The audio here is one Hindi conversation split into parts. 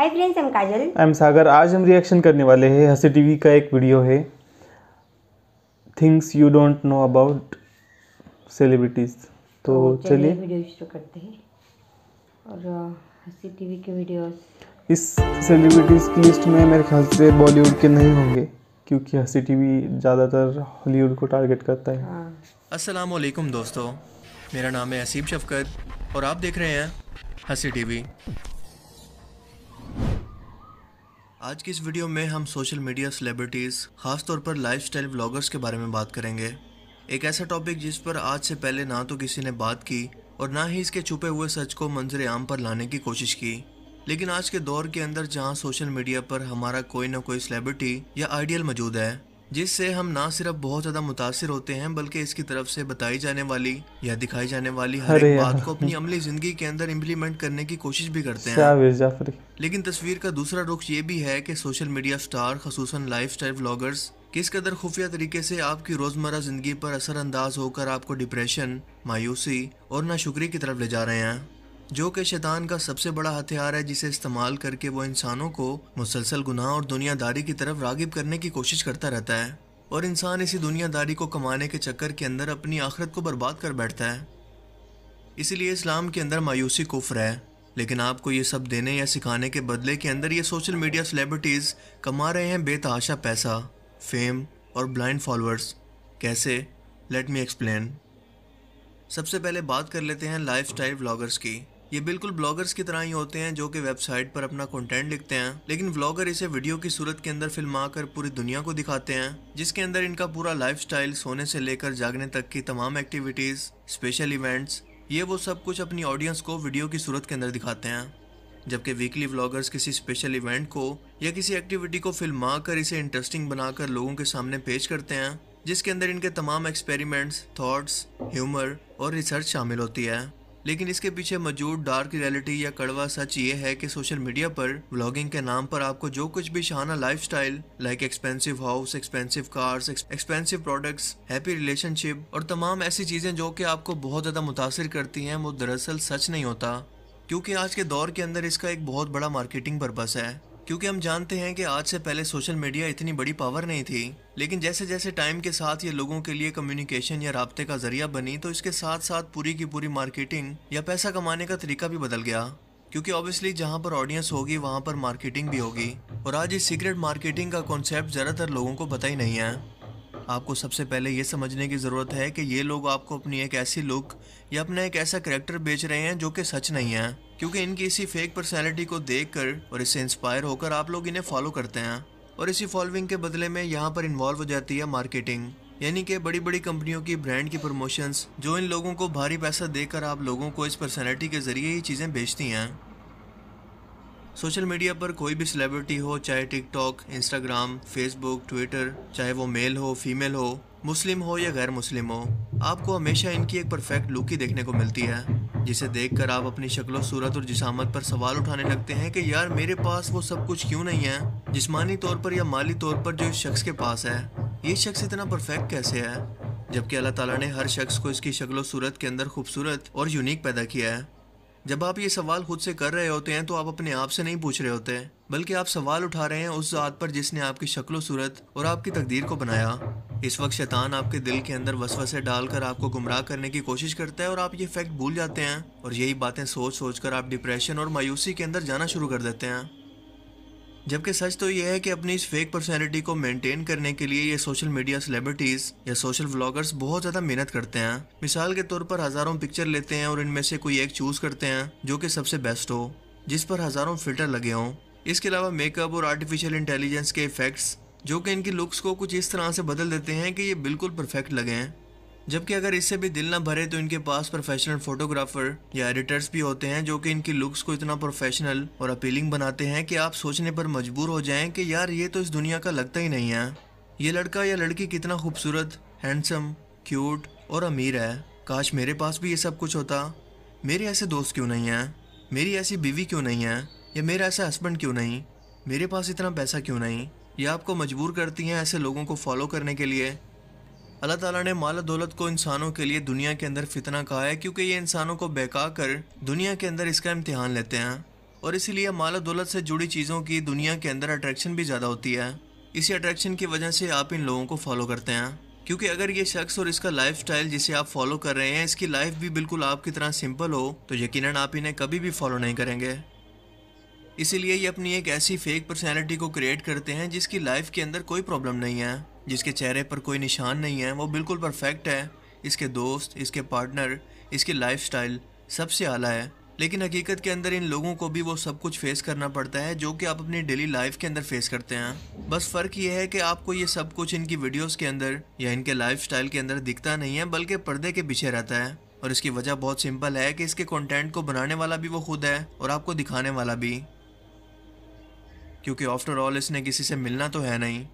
Hi friends I am Kajal I am Sagar आज हम रिएक्शन करने वाले हैं हंसी टीवी का एक वीडियो है things you don't know about celebrities तो चलिए वीडियो शुरू करते हैं और हंसी टीवी के वीडियोस इस सेलिब्रिटीज की लिस्ट में मेरे ख्याल से बॉलीवुड के नहीं होंगे क्योंकि हंसी टीवी ज़्यादातर हॉलीवुड को टारगेट करता है अस्सलाम हाँ। वालेकुम दोस्तों मेरा नाम है असीब शफकत और आप देख रहे हैं हंसी टीवी आज की इस वीडियो में हम सोशल मीडिया सेलिब्रिटीज़ खासतौर पर लाइफस्टाइल ब्लॉगर्स के बारे में बात करेंगे एक ऐसा टॉपिक जिस पर आज से पहले ना तो किसी ने बात की और ना ही इसके छुपे हुए सच को मंजर आम पर लाने की कोशिश की लेकिन आज के दौर के अंदर जहाँ सोशल मीडिया पर हमारा कोई ना कोई सेलिब्रिटी या आइडियल मौजूद है जिससे हम ना सिर्फ बहुत ज़्यादा मुतासर होते हैं बल्कि इसकी तरफ से बताई जाने वाली या दिखाई जाने वाली हर एक बात को अपनी अमली ज़िंदगी के अंदर इम्प्लीमेंट करने की कोशिश भी करते हैं लेकिन तस्वीर का दूसरा रुख ये भी है कि सोशल मीडिया स्टार खसूस लाइफ स्टाइल ब्लॉगर्स किस कदर खुफिया तरीके से आपकी रोज़मर्रा ज़िंदगी पर असरअंदाज होकर आपको डिप्रेशन मायूसी और नाशुक्री की तरफ ले जा रहे हैं जो कि शैतान का सबसे बड़ा हथियार है जिसे इस्तेमाल करके वो इंसानों को मुसलसल गुनाह और दुनियादारी की तरफ रागिब करने की कोशिश करता रहता है और इंसान इसी दुनियादारी को कमाने के चक्कर के अंदर अपनी आखिरत को बर्बाद कर बैठता है इसीलिए इस्लाम के अंदर मायूसी कुफ्र है लेकिन आपको ये सब देने या सिखाने के बदले के अंदर ये सोशल मीडिया सेलिब्रिटीज़ कमा रहे हैं बेतहाशा पैसा फेम और ब्लाइंड फॉलोअर्स कैसे लेट मी एक्सप्लेन सबसे पहले बात कर लेते हैं लाइफ स्टाइल ब्लॉगर्स की ये बिल्कुल ब्लॉगर्स की तरह ही होते हैं जो कि वेबसाइट पर अपना कंटेंट लिखते हैं लेकिन ब्लॉगर इसे वीडियो की सूरत के अंदर फिल्मा कर पूरी दुनिया को दिखाते हैं जिसके अंदर इनका पूरा लाइफस्टाइल सोने से लेकर जागने तक की तमाम एक्टिविटीज स्पेशल इवेंट्स ये वो सब कुछ अपनी ऑडियंस को वीडियो की सूरत के अंदर दिखाते हैं जबकि वीकली व्लॉगर्स किसी स्पेशल इवेंट को या किसी एक्टिविटी को फिल्मा कर इसे इंटरेस्टिंग बनाकर लोगों के सामने पेश करते हैं जिसके अंदर इनके तमाम एक्सपेरिमेंट्स थॉट्स ह्यूमर और रिसर्च शामिल होती है लेकिन इसके पीछे मौजूद डार्क रियलिटी या कड़वा सच ये है कि सोशल मीडिया पर व्लॉगिंग के नाम पर आपको जो कुछ भी शाना life style like expensive house expensive cars expensive products happy relationship और तमाम ऐसी चीजें जो कि आपको बहुत ज्यादा मुतासर करती हैं वो दरअसल सच नहीं होता क्योंकि आज के दौर के अंदर इसका एक बहुत बड़ा मार्केटिंग पर्पस है क्योंकि हम जानते हैं कि आज से पहले सोशल मीडिया इतनी बड़ी पावर नहीं थी लेकिन जैसे जैसे टाइम के साथ ये लोगों के लिए कम्युनिकेशन या रबते का जरिया बनी तो इसके साथ साथ पूरी की पूरी मार्केटिंग या पैसा कमाने का तरीका भी बदल गया क्योंकि ऑब्वियसली जहाँ पर ऑडियंस होगी वहाँ पर मार्केटिंग भी होगी और आज इस सीक्रेट मार्केटिंग का कॉन्सेप्ट ज़्यादातर लोगों को पता ही नहीं है आपको सबसे पहले ये समझने की ज़रूरत है कि ये लोग आपको अपनी एक ऐसी लुक या अपना एक ऐसा करेक्टर बेच रहे हैं जो कि सच नहीं है क्योंकि इनकी इसी फेक पर्सनैलिटी को कर और इससे इंस्पायर होकर आप लोग इन्हें फॉलो करते हैं और इसी फॉलोइंग के बदले में यहाँ पर इन्वॉल्व हो जाती है मार्केटिंग यानी कि बड़ी बड़ी कंपनियों की ब्रांड की प्रमोशंस जो इन लोगों को भारी पैसा देकर आप लोगों को इस पर्सनैलिटी के जरिए ही चीज़ें बेचती हैं सोशल मीडिया पर कोई भी सेलिब्रिटी हो चाहे टिकटॉक इंस्टाग्राम फेसबुक ट्विटर चाहे वो मेल हो फीमेल हो मुस्लिम हो या गैर मुस्लिम हो आपको हमेशा इनकी एक परफेक्ट लुक ही देखने को मिलती है जिसे देखकर आप अपनी शक्लो सूरत और जिसामत पर सवाल उठाने लगते हैं कि यार मेरे पास वो सब कुछ क्यों नहीं है जिस्मानी तौर पर या माली तौर पर जो इस शख्स के पास है ये शख्स इतना परफेक्ट कैसे है जबकि अल्लाह ताला ने हर शख्स को इसकी शक्लो सूरत के अंदर खूबसूरत और यूनिक पैदा किया है जब आप ये सवाल खुद से कर रहे होते हैं तो आप अपने आप से नहीं पूछ रहे होते बल्कि आप सवाल उठा रहे हैं उस ज़ात पर जिसने आपकी शक्लो सूरत और आपकी तकदीर को बनाया इस वक्त शैतान आपके दिल के अंदर वसवसे डालकर आपको गुमराह करने की कोशिश करता है और आप ये फैक्ट भूल जाते हैं और यही बातें सोच सोच कर आप डिप्रेशन और मायूसी के अंदर जाना शुरू कर देते हैं जबकि सच तो यह है कि अपनी इस फेक पर्सनैलिटी को मेंटेन करने के लिए ये सोशल मीडिया सेलिब्रिटीज़ या सोशल व्लॉगर्स बहुत ज़्यादा मेहनत करते हैं मिसाल के तौर पर हज़ारों पिक्चर लेते हैं और इनमें से कोई एक चूज़ करते हैं जो कि सबसे बेस्ट हो जिस पर हज़ारों फिल्टर लगे हों इसके अलावा मेकअप और आर्टिफिशियल इंटेलिजेंस के इफेक्ट्स जो कि इनकी लुक्स को कुछ इस तरह से बदल देते हैं कि ये बिल्कुल परफेक्ट लगे हैं जबकि अगर इससे भी दिल ना भरे तो इनके पास प्रोफेशनल फोटोग्राफर या एडिटर्स भी होते हैं जो कि इनकी लुक्स को इतना प्रोफेशनल और अपीलिंग बनाते हैं कि आप सोचने पर मजबूर हो जाएं कि यार ये तो इस दुनिया का लगता ही नहीं है ये लड़का या लड़की कितना खूबसूरत हैंडसम क्यूट और अमीर है काश मेरे पास भी ये सब कुछ होता मेरे ऐसे दोस्त क्यों नहीं हैं मेरी ऐसी बीवी क्यों नहीं है या मेरा ऐसा हस्बैंड क्यों नहीं मेरे पास इतना पैसा क्यों नहीं ये आपको मजबूर करती हैं ऐसे लोगों को फॉलो करने के लिए अल्लाह ताला ने माल दौलत को इंसानों के लिए दुनिया के अंदर फितना कहा है क्योंकि ये इंसानों को बहका कर दुनिया के अंदर इसका इम्तहान लेते हैं और इसीलिए माल दौलत से जुड़ी चीज़ों की दुनिया के अंदर अट्रैक्शन भी ज़्यादा होती है इसी अट्रैक्शन की वजह से आप इन लोगों को फॉलो करते हैं क्योंकि अगर ये शख्स और इसका स्टाइल जिसे आप फॉलो कर रहे हैं इसकी लाइफ भी बिल्कुल आपकी तरह सिंपल हो तो यकीनन आप इन्हें कभी भी फॉलो नहीं करेंगे इसीलिए ये अपनी एक ऐसी फेक पर्सनैलिटी को क्रिएट करते हैं जिसकी लाइफ के अंदर कोई प्रॉब्लम नहीं है जिसके चेहरे पर कोई निशान नहीं है वो बिल्कुल परफेक्ट है इसके दोस्त इसके पार्टनर इसकी लाइफ सबसे आला है लेकिन हकीकत के अंदर इन लोगों को भी वो सब कुछ फेस करना पड़ता है जो कि आप अपनी डेली लाइफ के अंदर फेस करते हैं बस फ़र्क ये है कि आपको ये सब कुछ इनकी वीडियोस के अंदर या इनके लाइफ के अंदर दिखता नहीं है बल्कि पर्दे के पीछे रहता है और इसकी वजह बहुत सिंपल है कि इसके कंटेंट को बनाने वाला भी वो खुद है और आपको दिखाने वाला भी क्योंकि आफ्टर ऑल इसने किसी से मिलना तो है नहीं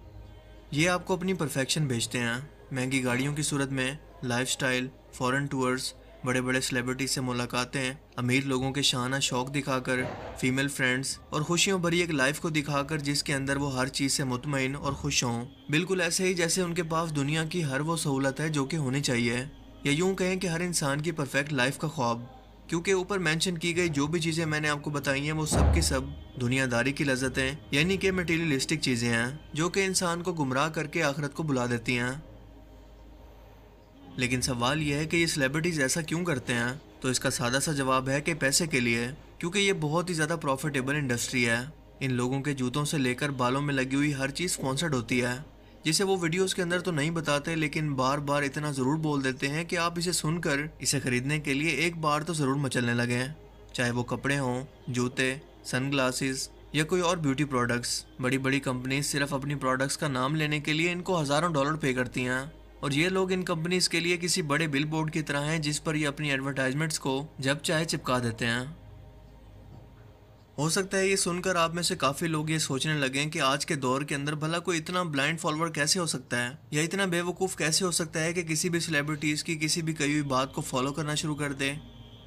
ये आपको अपनी परफेक्शन भेजते हैं महंगी गाड़ियों की सूरत में लाइफ स्टाइल फ़ॉरन टूर्स बड़े बड़े सेलिब्रिटी से मुलाकातें अमीर लोगों के शाना शौक दिखाकर फीमेल फ्रेंड्स और खुशियों भरी एक लाइफ को दिखाकर जिसके अंदर वो हर चीज़ से मुतमिन और खुश हों बिल्कुल ऐसे ही जैसे उनके पास दुनिया की हर वो सहूलत है जो कि होनी चाहिए या यूँ कहें कि हर इंसान की परफेक्ट लाइफ का ख्वाब क्योंकि ऊपर मेंशन की गई जो भी चीज़ें मैंने आपको बताई हैं वो सब के सब दुनियादारी की लज्जतें यानी कि मटेरियलिस्टिक चीज़ें हैं जो कि इंसान को गुमराह करके आखिरत को बुला देती हैं लेकिन सवाल यह है कि ये सेलिब्रिटीज़ ऐसा क्यों करते हैं तो इसका सादा सा जवाब है कि पैसे के लिए क्योंकि ये बहुत ही ज़्यादा प्रॉफिटेबल इंडस्ट्री है इन लोगों के जूतों से लेकर बालों में लगी हुई हर चीज़ स्पॉन्सर्ड होती है जिसे वो वीडियोस के अंदर तो नहीं बताते लेकिन बार बार इतना ज़रूर बोल देते हैं कि आप इसे सुनकर इसे खरीदने के लिए एक बार तो ज़रूर मचलने लगे हैं चाहे वो कपड़े हों जूते सनग्लासेस या कोई और ब्यूटी प्रोडक्ट्स बड़ी बड़ी कंपनी सिर्फ अपनी प्रोडक्ट्स का नाम लेने के लिए इनको हज़ारों डॉलर पे करती हैं और ये लोग इन कंपनीज के लिए किसी बड़े बिल बोर्ड की तरह हैं जिस पर ये अपनी एडवर्टाइजमेंट्स को जब चाहे चिपका देते हैं हो सकता है ये सुनकर आप में से काफ़ी लोग ये सोचने लगे कि आज के दौर के अंदर भला कोई इतना ब्लाइंड फॉलोअर कैसे हो सकता है या इतना बेवकूफ़ कैसे हो सकता है कि किसी भी सेलिब्रिटीज़ की किसी भी कही हुई बात को फॉलो करना शुरू कर दे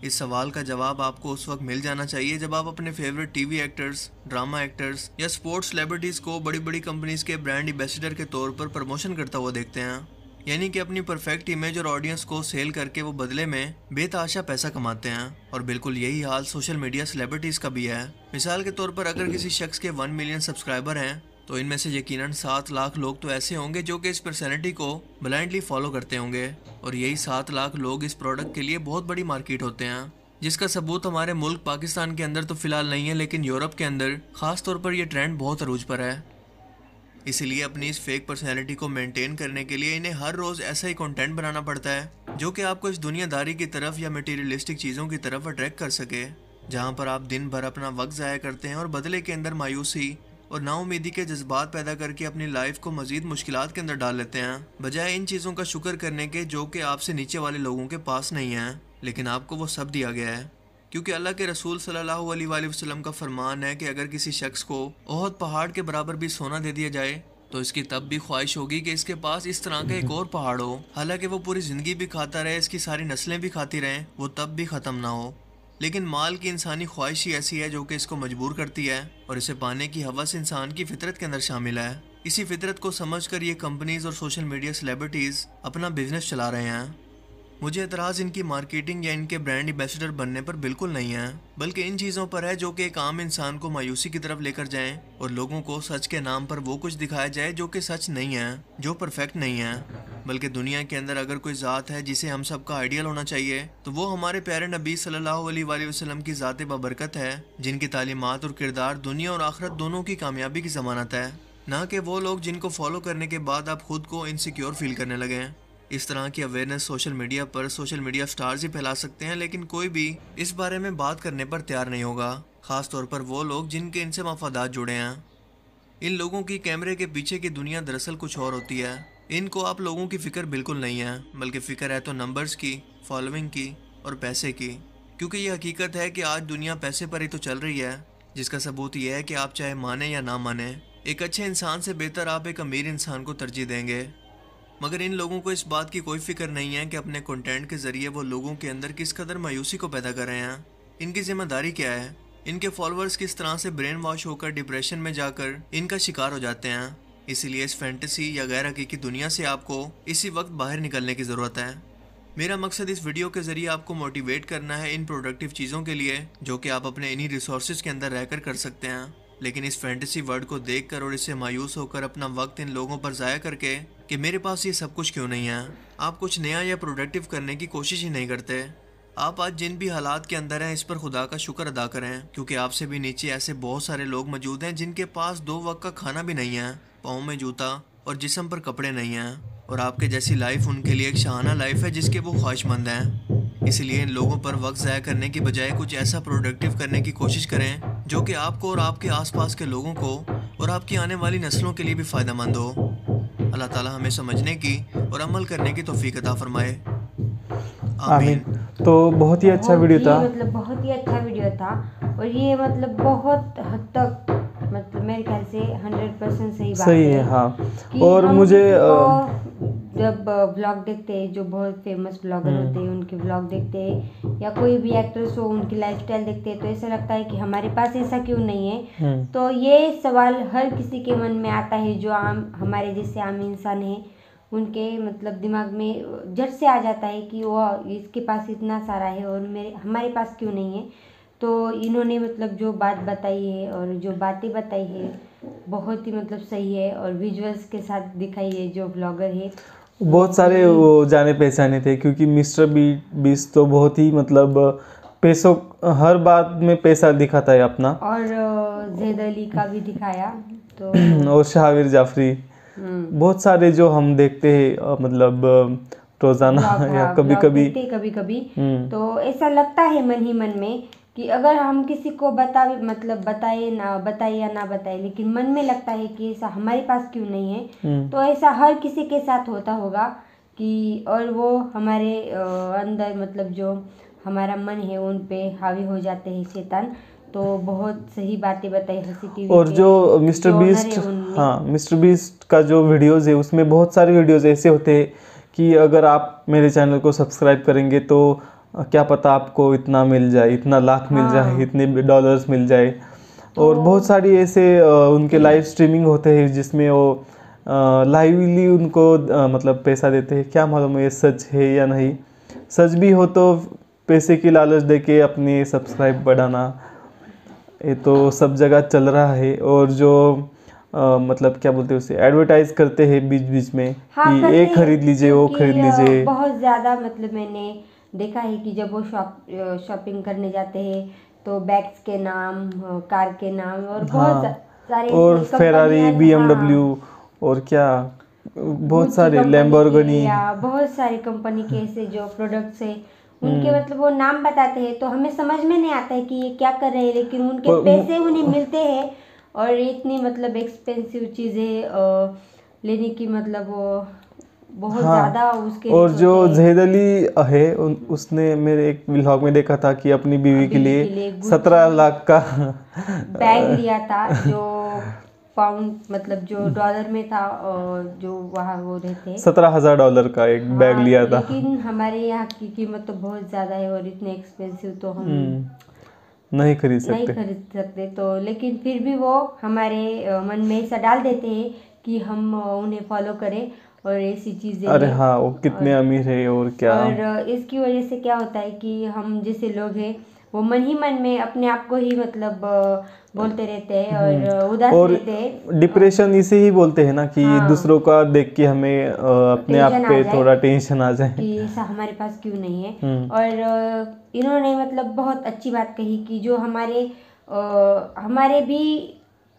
इस सवाल का जवाब आपको उस वक्त मिल जाना चाहिए जब आप अपने favourite TV actors drama actors या स्पोर्ट्स सेलिब्रिटीज़ को बड़ी बड़ी कंपनीज के ब्रांड एम्बेसडर के तौर पर प्रमोशन करता हुआ देखते हैं यानी कि अपनी परफेक्ट इमेज और ऑडियंस को सेल करके वो बदले में बेताशा पैसा कमाते हैं और बिल्कुल यही हाल सोशल मीडिया सेलिब्रिटीज का भी है मिसाल के तौर पर अगर किसी शख्स के वन मिलियन सब्सक्राइबर हैं तो इनमें से यकीनन सात लाख लोग तो ऐसे होंगे जो कि इस पर्सनैलिटी को ब्लाइंडली फॉलो करते होंगे और यही सात लाख लोग इस प्रोडक्ट के लिए बहुत बड़ी मार्केट होते हैं जिसका सबूत हमारे मुल्क पाकिस्तान के अंदर तो फिलहाल नहीं है लेकिन यूरोप के अंदर खास तौर पर यह ट्रेंड बहुत अरूज पर है इसलिए अपनी इस फेक पर्सनैलिटी को मेंटेन करने के लिए इन्हें हर रोज ऐसा ही कंटेंट बनाना पड़ता है जो कि आपको इस दुनियादारी की तरफ या मटेरियलिस्टिक चीज़ों की तरफ अट्रैक्ट कर सके जहाँ पर आप दिन भर अपना वक्त ज़ाया करते हैं और बदले के अंदर मायूसी और नाउमीदी के जज्बात पैदा करके अपनी लाइफ को मजीद मुश्किल के अंदर डाल लेते हैं बजाय इन चीज़ों का शुक्र करने के जो कि आपसे नीचे वाले लोगों के पास नहीं है लेकिन आपको वो सब दिया गया है क्योंकि अल्लाह के रसूल सल्लल्लाहु अलैहि वसल्लम का फरमान है कि अगर किसी शख्स को बहुत पहाड़ के बराबर भी सोना दे दिया जाए तो इसकी तब भी ख्वाहिश होगी कि इसके पास इस तरह का एक और पहाड़ हो हालांकि वो पूरी ज़िंदगी भी खाता रहे इसकी सारी नस्लें भी खाती रहें वो तब भी ख़त्म ना हो लेकिन माल की इंसानी ख्वाहिश ही ऐसी है जो कि इसको मजबूर करती है और इसे पाने की हवस इंसान की फितरत के अंदर शामिल है इसी फितरत को समझ कर ये कंपनीज और सोशल मीडिया सेलिब्रिटीज़ अपना बिजनेस चला रहे हैं मुझे एतराज़ इनकी मार्केटिंग या इनके ब्रांड एम्बेसडर बनने पर बिल्कुल नहीं है बल्कि इन चीज़ों पर है जो कि एक आम इंसान को मायूसी की तरफ लेकर जाएं और लोगों को सच के नाम पर वो कुछ दिखाया जाए जो कि सच नहीं है जो परफेक्ट नहीं है बल्कि दुनिया के अंदर अगर कोई ज़ात है जिसे हम सबका आइडियल होना चाहिए तो वो हमारे प्यारे नबी सल्लल्लाहु अलैहि वसल्लम की ज़ात बबरकत है जिनकी तालीमत और किरदार दुनिया और आखरत दोनों की कामयाबी की जमानत है ना कि वो लोग जिनको फॉलो करने के बाद आप खुद को इनसिक्योर फील करने लगे इस तरह की अवेयरनेस सोशल मीडिया पर सोशल मीडिया स्टार्स ही फैला सकते हैं लेकिन कोई भी इस बारे में बात करने पर तैयार नहीं होगा ख़ास तौर पर वो लोग जिनके इनसे मफादात जुड़े हैं इन लोगों की कैमरे के पीछे की दुनिया दरअसल कुछ और होती है इनको आप लोगों की फ़िक्र बिल्कुल नहीं है बल्कि फ़िक्र है तो नंबर्स की फॉलोइंग की और पैसे की क्योंकि ये हकीकत है कि आज दुनिया पैसे पर ही तो चल रही है जिसका सबूत यह है कि आप चाहे माने या ना माने एक अच्छे इंसान से बेहतर आप एक अमीर इंसान को तरजीह देंगे मगर इन लोगों को इस बात की कोई फिक्र नहीं है कि अपने कंटेंट के ज़रिए वो लोगों के अंदर किस कदर मायूसी को पैदा कर रहे हैं इनकी जिम्मेदारी क्या है इनके फॉलोअर्स किस तरह से ब्रेन वॉश होकर डिप्रेशन में जाकर इनका शिकार हो जाते हैं इसीलिए इस फैंटेसी या गैर हकीकी दुनिया से आपको इसी वक्त बाहर निकलने की ज़रूरत है मेरा मकसद इस वीडियो के ज़रिए आपको मोटिवेट करना है इन प्रोडक्टिव चीज़ों के लिए जो कि आप अपने इन्हीं रिसोर्स के अंदर रहकर कर सकते हैं लेकिन इस फैंटेसी वर्ड को देखकर और इससे मायूस होकर अपना वक्त इन लोगों पर ज़ाया करके कि मेरे पास ये सब कुछ क्यों नहीं है आप कुछ नया या प्रोडक्टिव करने की कोशिश ही नहीं करते आप आज जिन भी हालात के अंदर हैं इस पर खुदा का शुक्र अदा करें क्योंकि आपसे भी नीचे ऐसे बहुत सारे लोग मौजूद हैं जिनके पास दो वक्त का खाना भी नहीं है पाँव में जूता और जिसम पर कपड़े नहीं हैं और आपके जैसी लाइफ उनके लिए एक शाहाना लाइफ है जिसके वो ख्वाहिशमंद हैं इसलिए इन लोगों पर वक्त ज़ाया करने के बजाय कुछ ऐसा प्रोडक्टिव करने की कोशिश करें जो कि आपको और आपके आसपास के लोगों को और आपकी आने वाली नस्लों के लिए भी फ़ायदा मंद हो अल्लाह ताला हमें समझने की और अमल करने की तोफ़ी अदा फरमाए आमीन तो बहुत ही अच्छा वीडियो था मतलब बहुत ही अच्छा वीडियो था और ये मतलब बहुत हद तक मतलब मेरे ख्याल से हंड्रेड परसेंट सही बात सही है हाँ और मुझे जब ब्लॉग देखते हैं जो बहुत फेमस हम्म। ब्लॉगर होते हैं उनके ब्लॉग देखते हैं या कोई भी एक्ट्रेस हो उनकी लाइफस्टाइल देखते हैं तो ऐसा लगता है कि हमारे पास ऐसा क्यों नहीं है हम्म। तो ये सवाल हर किसी के मन में आता है जो आम हमारे जैसे आम इंसान हैं उनके मतलब दिमाग में जट से आ जाता है कि वो इसके पास इतना सारा है और मेरे हमारे पास क्यों नहीं है तो इन्होंने मतलब जो बात बताई है और जो बातें बताई है बहुत ही मतलब सही है और विजुअल्स के साथ दिखाई है जो ब्लॉगर है बहुत सारे हम्म। वो जाने पहचाने थे क्योंकि मिस्टर बी बीस तो बहुत ही मतलब पैसों हर बात में पैसा दिखाता है अपना और जैद अली का भी दिखाया तो और शाहवीर जाफरी हम्म। बहुत सारे जो हम देखते हैं मतलब रोजाना या कभी कभी कभी हम्म। कभी तो ऐसा लगता है मन ही मन में कि अगर हम किसी को बता मतलब बताए ना बताए या ना बताए लेकिन मन में लगता है कि ऐसा हमारे पास क्यों नहीं है हम्म। तो ऐसा हर किसी के साथ होता होगा कि और वो हमारे अंदर मतलब जो हमारा मन है उन पे हावी हो जाते हैं शैतान तो बहुत सही बातें बताई हंसी टीवी और जो मिस्टर बीस्ट हाँ मिस्टर बीस्ट का जो वीडियोज है उसमें बहुत सारे वीडियोज़ ऐसे होते हैं कि अगर आप मेरे चैनल को सब्सक्राइब करेंगे तो क्या पता आपको इतना मिल जाए इतना लाख हाँ। मिल जाए हाँ। इतने डॉलर्स मिल जाए और हाँ। बहुत सारी ऐसे उनके लाइव स्ट्रीमिंग होते हैं जिसमें वो लाइवली उनको मतलब पैसा देते हैं क्या मालूम ये सच है या नहीं सच भी हो तो पैसे की लालच दे के अपने सब्सक्राइब बढ़ाना ये तो सब जगह चल रहा है और जो आ, मतलब क्या बोलते हैं उसे एडवर्टाइज करते हैं बीच बीच में हाँ, कि ये खरीद लीजिए वो खरीद लीजिए बहुत ज़्यादा मतलब मैंने देखा है कि जब वो शॉप शॉपिंग करने जाते हैं तो बैग्स के नाम कार के नाम और हाँ, बहुत सारे और फेरारी हाँ। बी और क्या बहुत सारे लैम्बोर्गिनी बहुत सारी कंपनी के ऐसे जो प्रोडक्ट्स है उनके हम्म। मतलब वो नाम बताते हैं तो हमें समझ में नहीं आता है कि ये क्या कर रहे हैं लेकिन उनके पैसे उन्हें मिलते हैं और इतनी मतलब एक्सपेंसिव चीज़ें लेने की मतलब वो बहुत हाँ, ज्यादा उसके और जो जहेद अली है उसने मेरे एक ब्लॉग में देखा था कि अपनी बीवी, बीवी के लिए, लिए सत्रह लाख का बैग लिया था जो पाउंड मतलब जो डॉलर में था और जो वहाँ वो रहते सत्रह हजार डॉलर का एक हाँ, बैग लिया था लेकिन हमारे यहाँ की कीमत तो बहुत ज़्यादा है और इतने एक्सपेंसिव तो हम हम्म, नहीं खरीद सकते नहीं खरीद सकते तो लेकिन फिर भी वो हमारे मन में ऐसा डाल देते हैं कि हम उन्हें फॉलो करें और ऐसी चीज़ें अरे हाँ वो कितने और, अमीर है और क्या और इसकी वजह से क्या होता है कि हम जैसे लोग हैं वो मन ही मन में अपने आप को ही मतलब बोलते रहते हैं और हम्म। उदास और रहते हैं डिप्रेशन इसे ही बोलते हैं ना कि हाँ। दूसरों का देख के हमें अपने आप पे थोड़ा टेंशन आ जाए कि ऐसा हमारे पास क्यों नहीं है हम्म। और इन्होंने मतलब बहुत अच्छी बात कही कि जो हमारे हमारे भी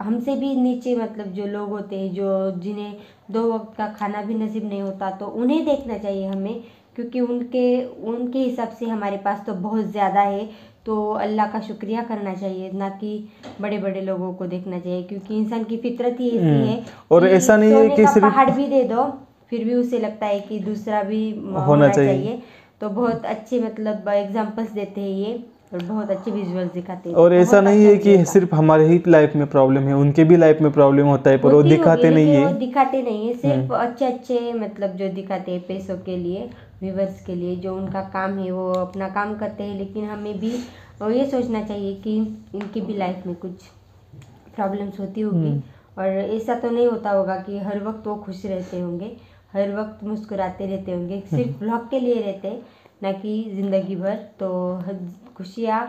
हमसे भी नीचे मतलब जो लोग होते हैं जो जिन्हें दो वक्त का खाना भी नसीब नहीं होता तो उन्हें देखना चाहिए हमें क्योंकि उनके उनके हिसाब से हमारे पास तो बहुत ज़्यादा है तो अल्लाह का शुक्रिया करना चाहिए ना कि बड़े बड़े लोगों को देखना चाहिए क्योंकि इंसान की फितरत ही ऐसी हम्म, है और ऐसा नहीं है कि सिर्फ पहाड़ भी दे दो फिर भी उसे लगता है कि दूसरा भी होना चाहिए, चाहिए। तो बहुत अच्छे मतलब एग्जाम्पल्स देते हैं ये और बहुत अच्छे विजुअल्स दिखाते हैं और ऐसा नहीं अच्छा है कि सिर्फ हमारे ही लाइफ में प्रॉब्लम है उनके भी लाइफ में प्रॉब्लम होता है पर वो दिखाते नहीं है दिखाते नहीं है सिर्फ हम्म। अच्छे अच्छे मतलब जो दिखाते हैं पैसों के लिए व्यूवर्स के लिए जो उनका काम है वो अपना काम करते हैं लेकिन हमें भी ये सोचना चाहिए कि इनकी भी लाइफ में कुछ प्रॉब्लम्स होती होगी हम्म। और ऐसा तो नहीं होता होगा कि हर वक्त वो खुश रहते होंगे हर वक्त मुस्कुराते रहते होंगे हम्म। सिर्फ ब्लॉग के लिए रहते ना कि ज़िंदगी भर तो खुशियाँ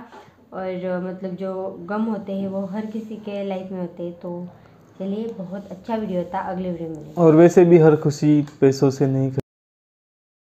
और मतलब जो गम होते हैं वो हर किसी के लाइफ में होते हैं तो चलिए बहुत अच्छा वीडियो था अगले वीडियो में और वैसे भी हर खुशी पैसों से नहीं